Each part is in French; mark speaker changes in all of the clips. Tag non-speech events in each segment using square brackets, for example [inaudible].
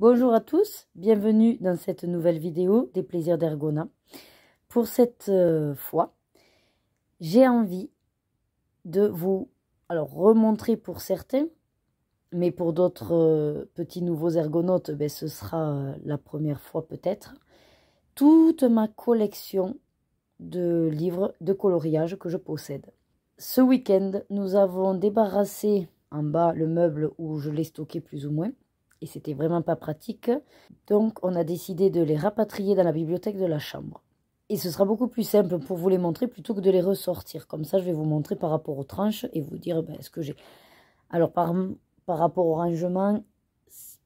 Speaker 1: Bonjour à tous, bienvenue dans cette nouvelle vidéo des plaisirs d'Ergona. Pour cette euh, fois, j'ai envie de vous alors remontrer pour certains, mais pour d'autres euh, petits nouveaux ergonautes, ben, ce sera euh, la première fois peut-être, toute ma collection de livres de coloriage que je possède. Ce week-end, nous avons débarrassé en bas le meuble où je l'ai stocké plus ou moins et c'était vraiment pas pratique. Donc on a décidé de les rapatrier dans la bibliothèque de la chambre. Et ce sera beaucoup plus simple pour vous les montrer plutôt que de les ressortir. Comme ça, je vais vous montrer par rapport aux tranches et vous dire ben, ce que j'ai. Alors par, par rapport au rangement,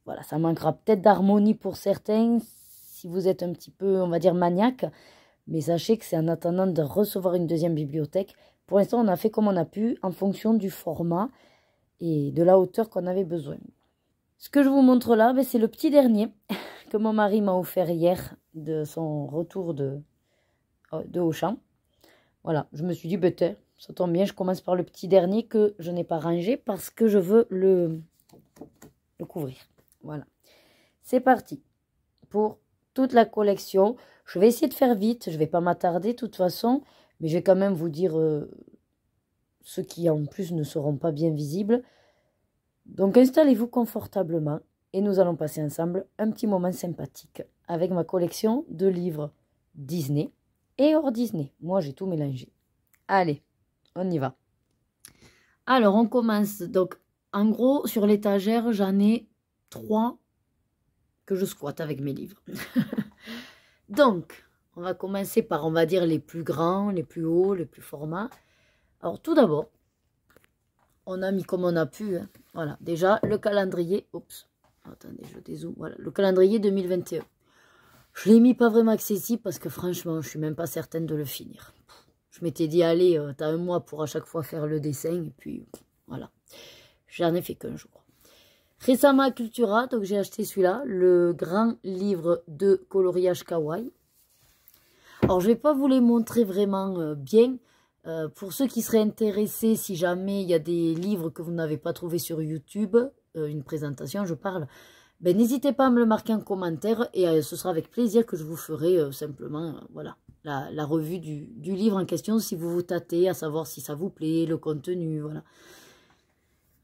Speaker 1: voilà, ça manquera peut-être d'harmonie pour certains si vous êtes un petit peu, on va dire, maniaque. Mais sachez que c'est en attendant de recevoir une deuxième bibliothèque. Pour l'instant, on a fait comme on a pu en fonction du format et de la hauteur qu'on avait besoin. Ce que je vous montre là, ben, c'est le petit dernier [laughs] que mon mari m'a offert hier de son retour de, euh, de Auchan. Voilà, je me suis dit, ben, ça tombe bien, je commence par le petit dernier que je n'ai pas rangé parce que je veux le, le couvrir. Voilà, c'est parti pour toute la collection. Je vais essayer de faire vite, je ne vais pas m'attarder de toute façon, mais je vais quand même vous dire euh, ceux qui en plus ne seront pas bien visibles. Donc installez-vous confortablement et nous allons passer ensemble un petit moment sympathique avec ma collection de livres Disney et hors Disney. Moi, j'ai tout mélangé. Allez, on y va. Alors, on commence. Donc, en gros, sur l'étagère, j'en ai trois que je squatte avec mes livres. [laughs] Donc, on va commencer par, on va dire, les plus grands, les plus hauts, les plus formats. Alors, tout d'abord, on a mis comme on a pu. Hein. Voilà, déjà, le calendrier. Oups, attendez, je dézoome. Voilà, le calendrier 2021. Je l'ai mis pas vraiment accessible parce que franchement, je suis même pas certaine de le finir. Je m'étais dit, allez, euh, tu as un mois pour à chaque fois faire le dessin. Et puis, voilà. J'en ai fait qu'un jour. Récemment à Cultura, donc j'ai acheté celui-là, le grand livre de coloriage kawaii. Alors, je ne vais pas vous les montrer vraiment euh, bien. Euh, pour ceux qui seraient intéressés, si jamais il y a des livres que vous n'avez pas trouvés sur YouTube, euh, une présentation, je parle, ben, n'hésitez pas à me le marquer en commentaire et euh, ce sera avec plaisir que je vous ferai simplement voilà, la, revue du, livre en question si vous vous tâtez à savoir si ça vous plaît, le contenu, voilà.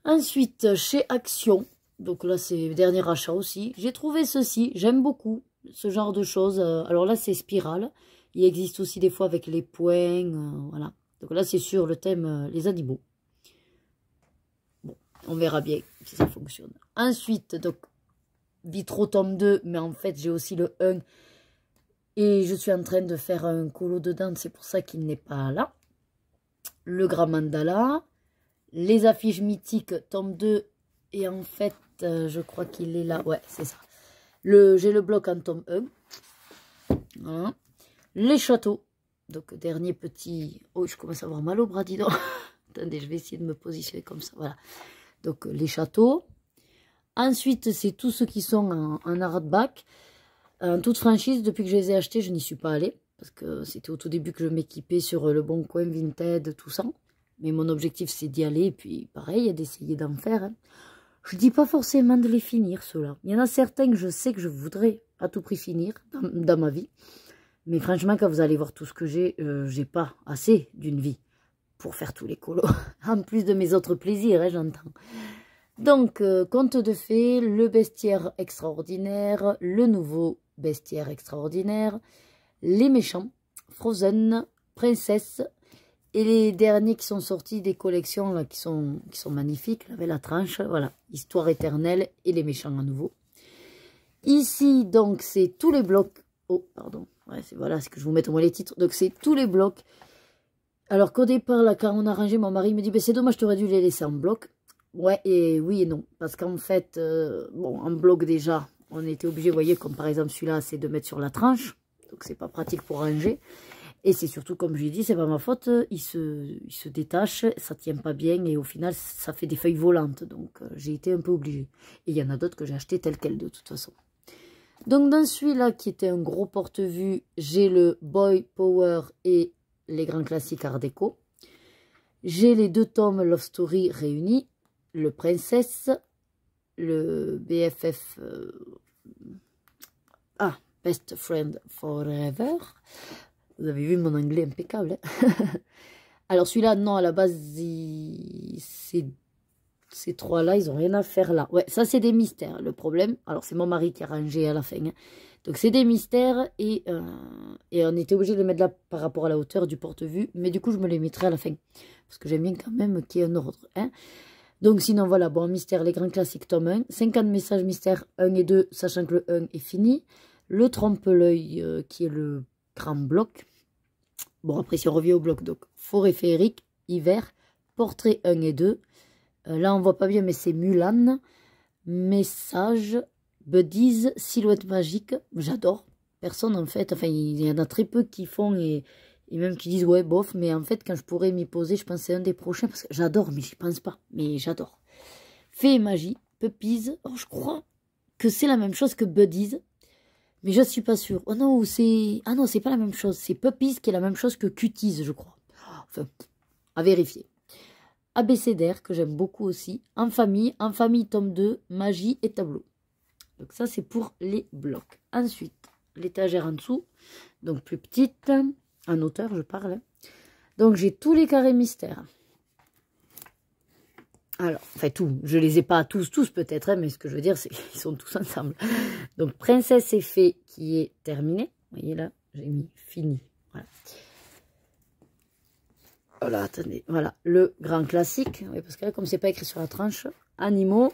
Speaker 1: Ensuite, chez Action, donc là c'est le dernier achat aussi, j'ai trouvé ceci, j'aime beaucoup ce genre de choses. Alors là c'est Spirale, il existe aussi des fois avec les poings, voilà. Donc là, c'est sur le thème euh, les animaux. Bon, on verra bien si ça fonctionne. Ensuite, donc, Vitro tome 2, mais en fait, j'ai aussi le 1. Et je suis en train de faire un colo dedans, c'est pour ça qu'il n'est pas là. Le grand mandala, les affiches mythiques, tome 2, et en fait, euh, je crois qu'il est là. Ouais, c'est ça. J'ai le bloc en tome 1. Les châteaux, donc, dernier petit... Oh, je commence à avoir mal au bras, dis donc. [laughs] Attendez, je vais essayer de me positionner comme ça, voilà. Donc, euh, les châteaux. Ensuite, c'est tous ceux qui sont en, hardback. En toute franchise, depuis que je les ai achetés, je n'y suis pas allée. Parce que c'était au tout début que je m'équipais sur euh, le bon coin, Vinted, tout ça. Mais mon objectif, c'est d'y aller. Et puis, pareil, d'essayer d'en faire. Je hein. Je dis pas forcément de les finir, ceux-là. Il y en a certains que je sais que je voudrais à tout prix finir dans ma vie. Mais franchement, quand vous allez voir tout ce que j'ai, euh, j'ai pas assez d'une vie pour faire tous les colos. [laughs] en plus de mes autres plaisirs, hein, j'entends. Donc, euh, conte de fées, le bestiaire extraordinaire, le nouveau bestiaire extraordinaire, les méchants, Frozen, Princesse, et les derniers qui sont sortis des collections là, qui, sont, magnifiques, avec la tranche, voilà, Histoire éternelle et les méchants à nouveau. Ici, donc, c'est tous les blocs... Oh, pardon, voilà, ce que je vous mette au moins les titres. Donc c'est tous les blocs. Alors qu'au départ, là, quand on a rangé, mon mari me dit, ben, c'est dommage, tu aurais dû les laisser en bloc. Ouais, et oui et non. Parce qu'en fait, euh, en bloc déjà, on était obligé, vous voyez, comme par exemple celui-là, c'est de mettre sur la tranche. Donc c'est pas pratique pour ranger. Et c'est surtout, comme je l'ai dit, c'est pas ma faute, il se, se détache, ça tient pas bien, et au final, ça fait des feuilles volantes, donc euh, j'ai été un peu obligée. Et il y en a d'autres que j'ai achetées telles quelles, de toute façon. Donc dans celui-là qui était un gros porte-vue, j'ai le Boy Power et les grands classiques Art déco. J'ai les deux tomes Love Story réunis, le Princesse, le BFF... Euh, ah, Best Friend Forever. Vous avez vu mon anglais impeccable. Hein. [laughs] Alors celui-là, non, à la base, c'est ces trois-là, ils n'ont rien à faire là. Ouais, ça, c'est des mystères, le problème. Alors, c'est mon mari qui a rangé à la fin. Hein. Donc, c'est des mystères et, euh, et on était obligé de les mettre là par rapport à la hauteur du porte-vue. Mais du coup, je me les mettrai à la fin. Parce que j'aime bien quand même qu'il y ait un ordre. Hein. Donc, sinon, voilà, bon, mystère, les grands classiques, tome 1. 50 messages mystères 1 et 2, sachant que le 1 est fini. Le trompe-l'œil, euh, qui est le grand bloc. Bon, après, si on revient au bloc, donc, forêt féerique, hiver, portrait 1 et 2, euh, là, on voit pas bien, mais c'est Mulan. Message, Buddies, Silhouette Magique. J'adore. Personne, en fait. Enfin, il y en a très peu qui font et, même qui disent, ouais, bof. Mais en fait, quand je pourrais m'y poser, je pense c'est un des prochains. Parce que j'adore, mais j'y pense pas. Mais j'adore. fait et Magie, Puppies. Oh, je crois que c'est la même chose que Buddies. Mais je ne suis pas sûre. Oh non, c'est... Ah non, c'est pas la même chose. C'est Puppies qui est la même chose que Cuties, je crois. Oh, enfin, à vérifier abécédaire que j'aime beaucoup aussi, en famille, en famille tome 2, magie et tableau. Donc ça c'est pour les blocs. Ensuite, l'étagère en dessous, donc plus petite, en hauteur je parle. Donc j'ai tous les carrés mystères. Alors, enfin tout, je les ai pas tous, tous peut-être, hein, mais ce que je veux dire, c'est qu'ils sont tous ensemble. Donc, Princesse et Fée qui est terminée. Vous voyez là, j'ai mis fini. Voilà. Voilà, attendez. Voilà, le grand classique. Oui, parce que là, comme c'est pas écrit sur la tranche, animaux.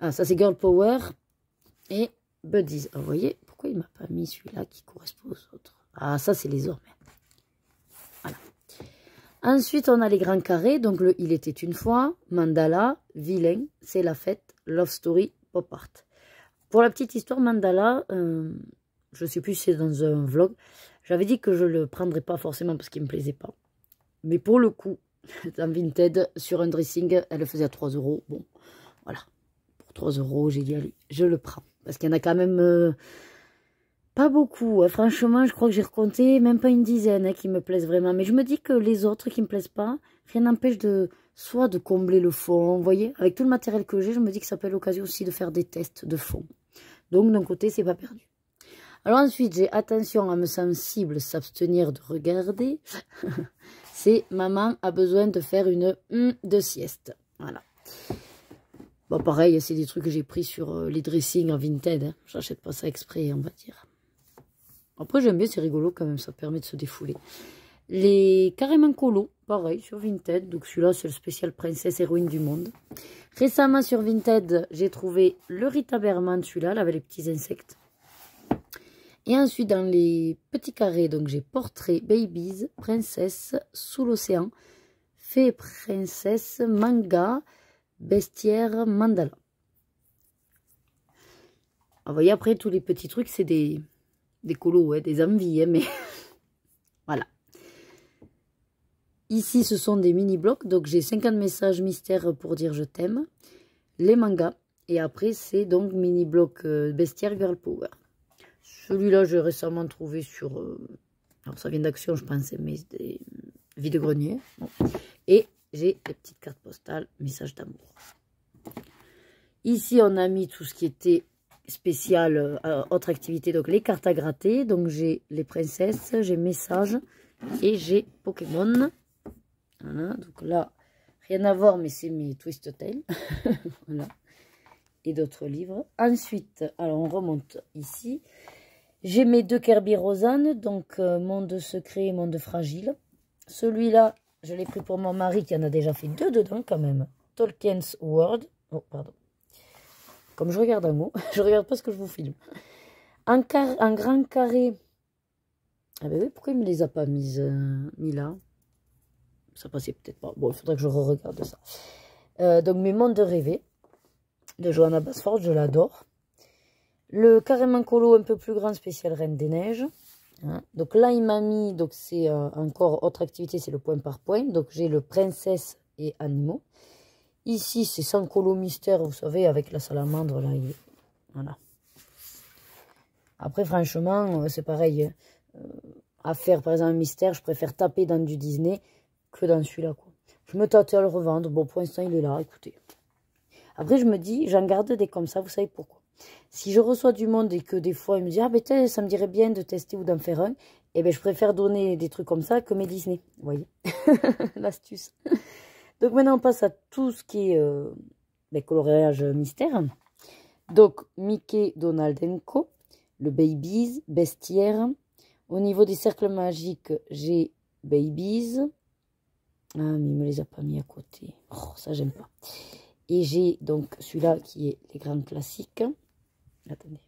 Speaker 1: Ah, ça c'est Girl Power. Et Buddies. vous voyez, pourquoi il m'a pas mis celui-là qui correspond aux autres Ah, ça c'est les ormes. Voilà. Ensuite, on a les grands carrés. Donc, le Il était une fois, Mandala, Vilain, C'est la fête, Love Story, Pop Art. Pour la petite histoire, Mandala, euh, je ne sais plus si c'est dans un vlog, j'avais dit que je ne le prendrais pas forcément parce qu'il ne me plaisait pas. Mais pour le coup, [laughs] dans Vinted, sur un dressing, elle le faisait à 3 euros. Bon, voilà. Pour 3 euros, j'ai dit allez, je le prends. Parce qu'il y en a quand même euh, pas beaucoup. Hein. Franchement, je crois que j'ai reconté même pas une dizaine hein, qui me plaisent vraiment. Mais je me dis que les autres qui ne me plaisent pas, rien n'empêche de soit de combler le fond. Vous voyez, avec tout le matériel que j'ai, je me dis que ça peut être l'occasion aussi de faire des tests de fond. Donc, d'un côté, c'est pas perdu. Alors ensuite, j'ai attention à me sensible, s'abstenir de regarder. [laughs] c'est maman a besoin de faire une hum de sieste. Voilà. Bon, pareil, c'est des trucs que j'ai pris sur euh, les dressings en Vinted. Je hein. J'achète pas ça exprès, on va dire. Après, j'aime bien, c'est rigolo quand même, ça permet de se défouler. Les carrément colo, pareil, sur Vinted. Donc celui-là, c'est le spécial princesse héroïne du monde. Récemment, sur Vinted, j'ai trouvé le Rita Berman, celui-là, là, avec les petits insectes. Et ensuite, dans les petits carrés, donc j'ai portrait, babies, princesse, sous l'océan, fée, princesse, manga, bestiaire, mandala. Vous ah, voyez, après, tous les petits trucs, c'est des, des colos, des envies, hein, mais [laughs] voilà. Ici, ce sont des mini-blocs, donc j'ai 50 messages mystères pour dire je t'aime, les mangas, et après, c'est donc mini blocs euh, bestiaire girl power. Celui-là, j'ai récemment trouvé sur... Euh, alors, ça vient d'Action, je pense. mais des de grenier Et j'ai les petites cartes postales, messages d'amour. Ici, on a mis tout ce qui était spécial, euh, autre activité. Donc, les cartes à gratter. Donc, j'ai les princesses, j'ai messages et j'ai Pokémon. Voilà, donc là, rien à voir, mais c'est mes Twist Tales. [laughs] voilà. Et d'autres livres. Ensuite, alors on remonte ici. J'ai mes deux Kirby Rosanne, donc euh, Monde Secret et Monde Fragile. Celui-là, je l'ai pris pour mon mari qui en a déjà fait deux dedans quand même. Tolkien's World. Oh, pardon. Comme je regarde un mot, [laughs] je regarde pas ce que je vous filme. Un, car un grand carré. Ah ben oui, pourquoi il me les a pas euh, mis là Ça passait peut-être pas. Bon, il faudrait que je re regarde ça. Euh, donc, mes mondes de de Joanna Basford, je l'adore. Le carrément colo un peu plus grand spécial Reine des Neiges. Hein. Donc là, il m'a mis, donc c'est euh, encore autre activité, c'est le point par point. Donc j'ai le princesse et animaux. Ici, c'est sans colo mystère, vous savez, avec la salamandre, là, il... voilà. Après, franchement, euh, c'est pareil. Euh, à faire, par exemple, un mystère, je préfère taper dans du Disney que dans celui-là, Je me tâtais à le revendre. Bon, pour l'instant, il est là, écoutez. Après, je me dis, j'en garde des comme ça, vous savez pourquoi si je reçois du monde et que des fois, il me dit, ah ben ça me dirait bien de tester ou d'en faire un, eh ben, je préfère donner des trucs comme ça que mes Disney. Vous voyez [laughs] L'astuce. Donc maintenant, on passe à tout ce qui est les euh, ben, mystères mystère. Donc, Mickey, Donald Co. Le Babies, Bestiaire. Au niveau des cercles magiques, j'ai Babies. Ah, mais il me les a pas mis à côté. Oh, ça, j'aime pas. Et j'ai donc celui-là qui est les grands classiques. Attendez.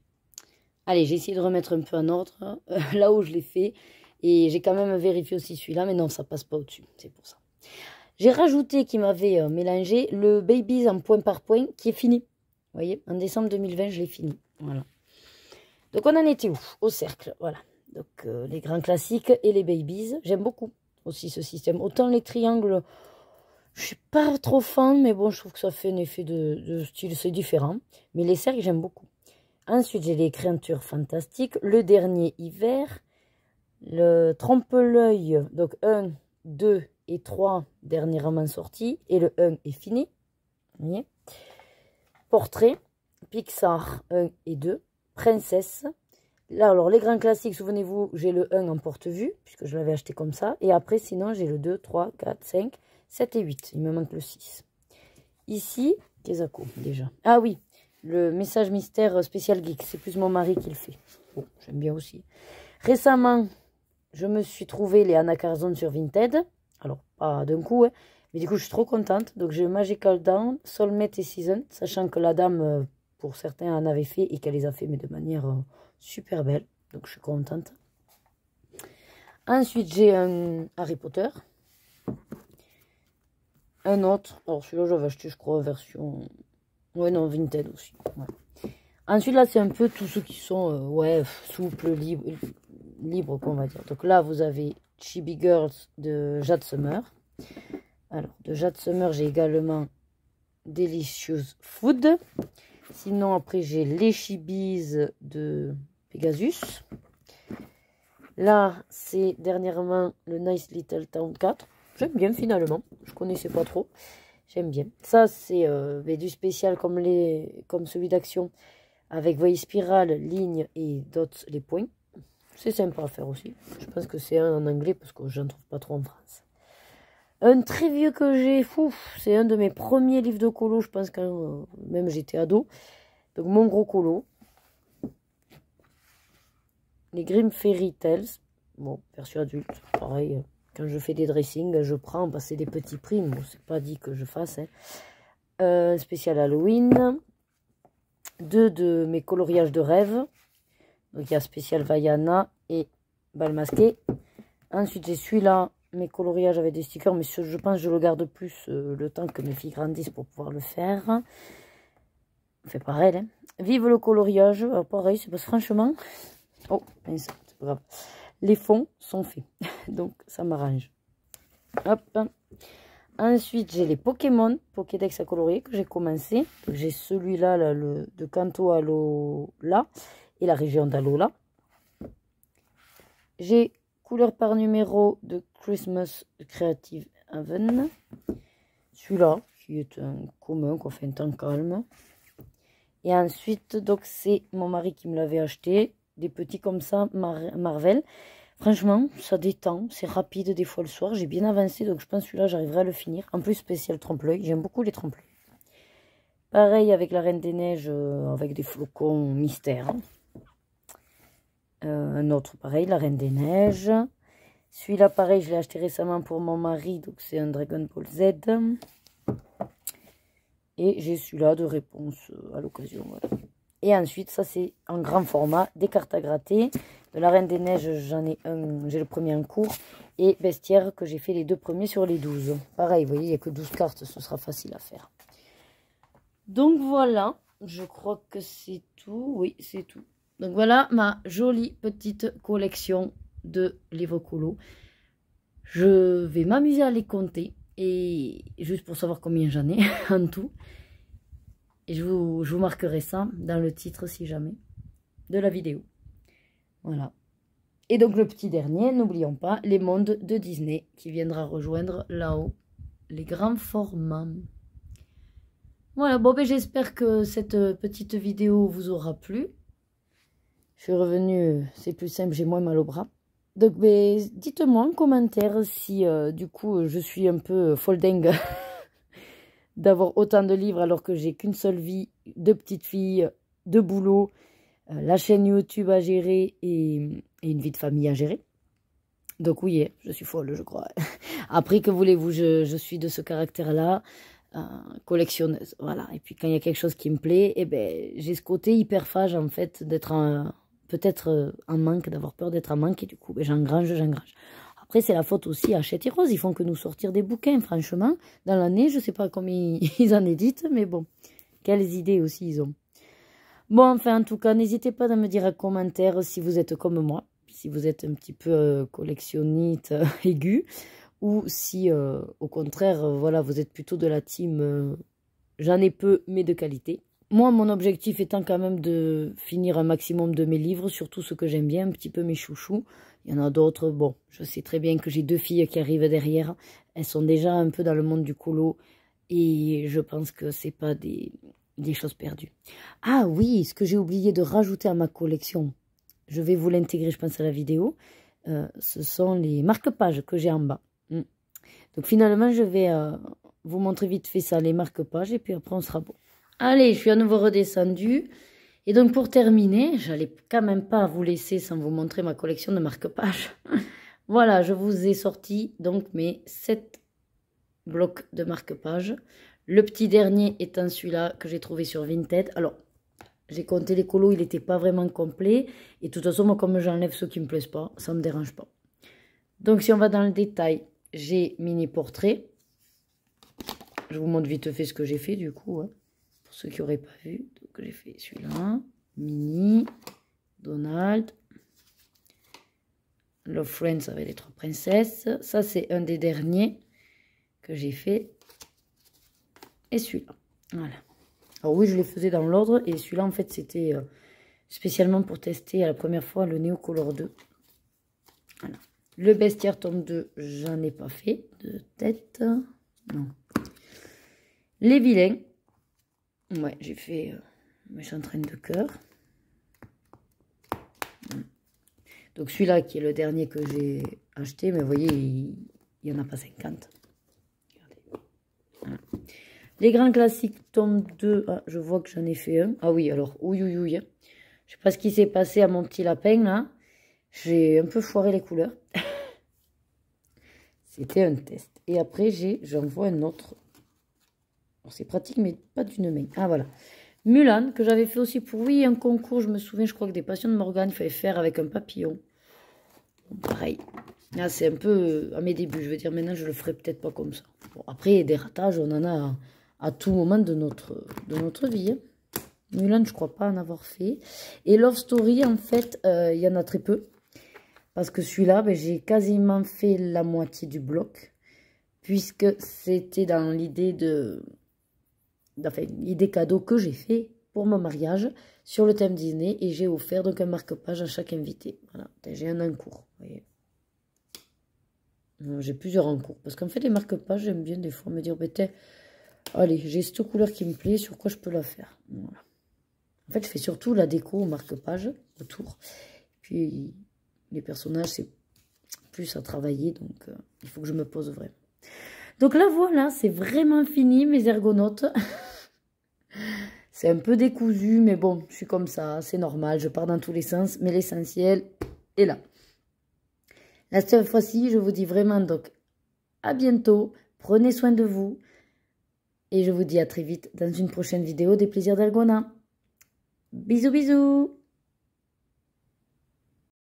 Speaker 1: Allez, j'ai essayé de remettre un peu en ordre euh, là où je l'ai fait. Et j'ai quand même vérifié aussi celui-là, mais non, ça passe pas au-dessus. C'est pour ça. J'ai rajouté, qui m'avait euh, mélangé, le Babies en point par point, qui est fini. Vous voyez, en décembre 2020, je l'ai fini. Voilà. Donc, on en était où Au cercle, voilà. Donc, euh, les grands classiques et les Babies. J'aime beaucoup aussi ce système. Autant les triangles, je suis pas trop fan, mais bon, je trouve que ça fait un effet de, de style, c'est différent. Mais les cercles, j'aime beaucoup. Ensuite, j'ai les créatures fantastiques. Le dernier hiver, le trompe-l'œil, donc 1, 2 et 3 dernièrement sorti. et le 1 est fini. Voyez. Portrait, Pixar 1 et 2, Princesse. Là, alors, les grands classiques, souvenez-vous, j'ai le 1 en porte-vue, puisque je l'avais acheté comme ça. Et après, sinon, j'ai le 2, 3, 4, 5, 7 et 8. Il me manque le 6. Ici, Kezako, déjà. Ah oui, le message mystère spécial geek. C'est plus mon mari qui le fait. Bon, j'aime bien aussi. Récemment, je me suis trouvé les Anna Carzone sur Vinted. Alors, pas d'un coup, hein. mais du coup, je suis trop contente. Donc, j'ai Magical Down, Soulmate et Season, sachant que la dame, euh, pour certains, en avait fait et qu'elle les a fait, mais de manière euh, super belle. Donc, je suis contente. Ensuite, j'ai un Harry Potter. Un autre. Alors, celui-là, j'avais acheté, je crois, version Ouais, non, Vinted aussi. Ensuite, là, c'est un peu tous ceux qui sont, euh, ouais, souples, libres, libre, qu'on va dire. Donc là, vous avez Chibi Girls de Jade Summer. Alors, de Jade Summer, j'ai également Delicious Food. Sinon, après, j'ai les Chibis de Pegasus. Là, c'est dernièrement le Nice Little Town 4. J'aime bien finalement, je connaissais pas trop. J'aime bien. Ça, c'est euh, du spécial comme, les, comme celui d'action. Avec, voyez, spirale, ligne et dots, les points. C'est sympa à faire aussi. Je pense que c'est un en anglais parce que je j'en trouve pas trop en France. Un très vieux que j'ai, c'est un de mes premiers livres de colo, je pense quand euh, même j'étais ado. Donc mon gros colo. Les Grim Fairy Tales. Bon, perçu adulte, pareil. Hein je fais des dressings, je prends, bah, c'est des petits primes. c'est pas dit que je fasse. un hein. euh, spécial Halloween. Deux de mes coloriages de rêve. Donc il y a spécial Vaiana et bal masqué. Ensuite, j'ai celui-là, mes coloriages avec des stickers, mais je pense que je le garde plus euh, le temps que mes filles grandissent pour pouvoir le faire. Fait pareil, hein. Vive le coloriage, oh, pareil, c'est parce franchement... Oh, c'est grave les fonds sont faits. [laughs] Donc, ça m'arrange. Hop. Ensuite, j'ai les Pokémon, Pokédex à colorier que j'ai commencé. J'ai celui-là, le, de Kanto à l'Ola et la région d'Alola. J'ai couleur par numéro de Christmas Creative Haven. Celui-là, qui est un commun qu'on fait un temps calme. Et ensuite, donc c'est mon mari qui me l'avait acheté des petits comme ça, Marvel. Franchement, ça détend, c'est rapide des fois le soir. J'ai bien avancé, donc je pense que celui-là, j'arriverai à le finir. En plus, spécial trompe-l'œil, j'aime beaucoup les trompe-l'œil. Pareil avec la Reine des Neiges, euh, avec des flocons mystères. Euh, un autre pareil, la Reine des Neiges. Celui-là, pareil, je l'ai acheté récemment pour mon mari, donc c'est un Dragon Ball Z. Et j'ai celui-là de réponse euh, à l'occasion, et ensuite, ça c'est en grand format, des cartes à gratter. De la Reine des Neiges, j'en ai un, j'ai le premier en cours. Et Bestiaire, que j'ai fait les deux premiers sur les 12. Pareil, vous voyez, il n'y a que 12 cartes, ce sera facile à faire. Donc voilà, je crois que c'est tout. Oui, c'est tout. Donc voilà ma jolie petite collection de livres colo. Je vais m'amuser à les compter. Et juste pour savoir combien j'en ai [laughs] en tout. Et je vous, marquerai ça dans le titre, si jamais, de la vidéo. Voilà. Et donc le petit dernier, n'oublions pas, les mondes de Disney, qui viendra rejoindre là-haut les grands formats. Voilà, bon ben j'espère que cette petite vidéo vous aura plu. Je suis revenue, c'est plus simple, j'ai moins mal au bras. Donc ben, dites-moi en commentaire si euh, du coup je suis un peu folding [laughs] d'avoir autant de livres alors que j'ai qu'une seule vie, deux petites filles, deux boulots, euh, la chaîne YouTube à gérer et, une vie de famille à gérer. Donc oui, hein, je suis folle, je crois. [laughs] Après, que voulez-vous, je, suis de ce caractère-là, euh, collectionneuse. Voilà. Et puis quand il y a quelque chose qui me plaît, eh ben, j'ai ce côté hyperphage en fait d'être peut-être en euh, manque, d'avoir peur d'être en manque et du coup, ben, j'engrange, j'engrange. Après, c'est la faute aussi à Hachette et Rose. Ils font que nous sortir des bouquins, franchement. Dans l'année, je ne sais pas comment [laughs] ils en éditent, mais bon, quelles idées aussi ils ont. Bon, enfin, en tout cas, n'hésitez pas à me dire en commentaire si vous êtes comme moi, si vous êtes un petit peu euh, collectionniste [laughs] aigu, ou si, euh, au contraire, euh, voilà, vous êtes plutôt de la team j'en ai peu, mais de qualité. Moi, mon objectif étant quand même de finir un maximum de mes livres, surtout ceux que j'aime bien, un petit peu mes chouchous. Il y en a d'autres, bon, je sais très bien que j'ai deux filles qui arrivent derrière. Elles sont déjà un peu dans le monde du colo. Et je pense que ce n'est pas des, des choses perdues. Ah oui, ce que j'ai oublié de rajouter à ma collection, je vais vous l'intégrer, je pense, à la vidéo. Euh, ce sont les marque-pages que j'ai en bas. Hmm. Donc finalement, je vais euh, vous montrer vite fait ça, les marque-pages, et puis après, on sera bon. Allez, je suis à nouveau redescendue. Et donc pour terminer, j'allais quand même pas vous laisser sans vous montrer ma collection de marque-pages. [laughs] voilà, je vous ai sorti donc mes 7 blocs de marque-pages. Le petit dernier étant celui-là que j'ai trouvé sur Vinted. Alors, j'ai compté les colos, il n'était pas vraiment complet. Et de toute façon, moi, comme j'enlève ceux qui ne me plaisent pas, ça ne me dérange pas. Donc, si on va dans le détail, j'ai mini portrait. Je vous montre vite fait ce que j'ai fait, du coup. Hein. Pour ceux qui n'auraient pas vu, donc j'ai fait celui-là. Mini, Donald, Love Friends avec les trois princesses. Ça, c'est un des derniers que j'ai fait. Et celui-là. Voilà. Alors oui, je les faisais dans l'ordre. Et celui-là, en fait, c'était euh, spécialement pour tester à la première fois le Neo Color 2. Voilà. Le bestiaire tombe 2, j'en ai pas fait de tête. Non. Les vilains, Ouais, j'ai fait euh, mes chantraines de cœur. Mm. Donc celui-là qui est le dernier que j'ai acheté, mais vous voyez, il n'y en a pas 50. Mm. Les grains classiques tombent 2. Ah, je vois que j'en ai fait un. Ah oui, alors, oui, oui, oui. Hein. Je sais pas ce qui s'est passé à mon petit lapin, là. J'ai un peu foiré les couleurs. [laughs] C'était un test. Et après, j'envoie un autre c'est pratique, mais pas d'une main. Ah, voilà. Mulan, que j'avais fait aussi pour, oui, un concours. Je me souviens, je crois que des patients de Morgane, il fallait faire avec un papillon. pareil. Là, ah, c'est un peu euh, à mes débuts. Je veux dire, maintenant, je le ferai peut-être pas comme ça. Bon, après, des ratages, on en a à, tout moment de notre, de notre vie. Hein. Mulan, je crois pas en avoir fait. Et Love Story, en fait, euh, il y en a très peu. Parce que celui-là, ben, j'ai quasiment fait la moitié du bloc. Puisque c'était dans l'idée de il y a des cadeaux que j'ai faits pour mon mariage sur le thème Disney et j'ai offert donc un marque-page à chaque invité. Voilà, j'ai un en cours J'ai plusieurs en cours parce qu'en fait, les marque-pages, j'aime bien des fois me dire, ben, allez, j'ai cette couleur qui me plaît, sur quoi je peux la faire. En fait, je fais surtout la déco au marque-page autour. Puis les personnages, c'est plus à travailler, donc euh, il faut que je me pose vraiment. Donc là, voilà, c'est vraiment fini, mes ergonautes. [laughs] C'est un peu décousu, mais bon, je suis comme ça, c'est normal, je pars dans tous les sens, mais l'essentiel est là. La seule fois-ci, je vous dis vraiment donc à bientôt, prenez soin de vous, et je vous dis à très vite dans une prochaine vidéo des plaisirs d'Algona. Bisous bisous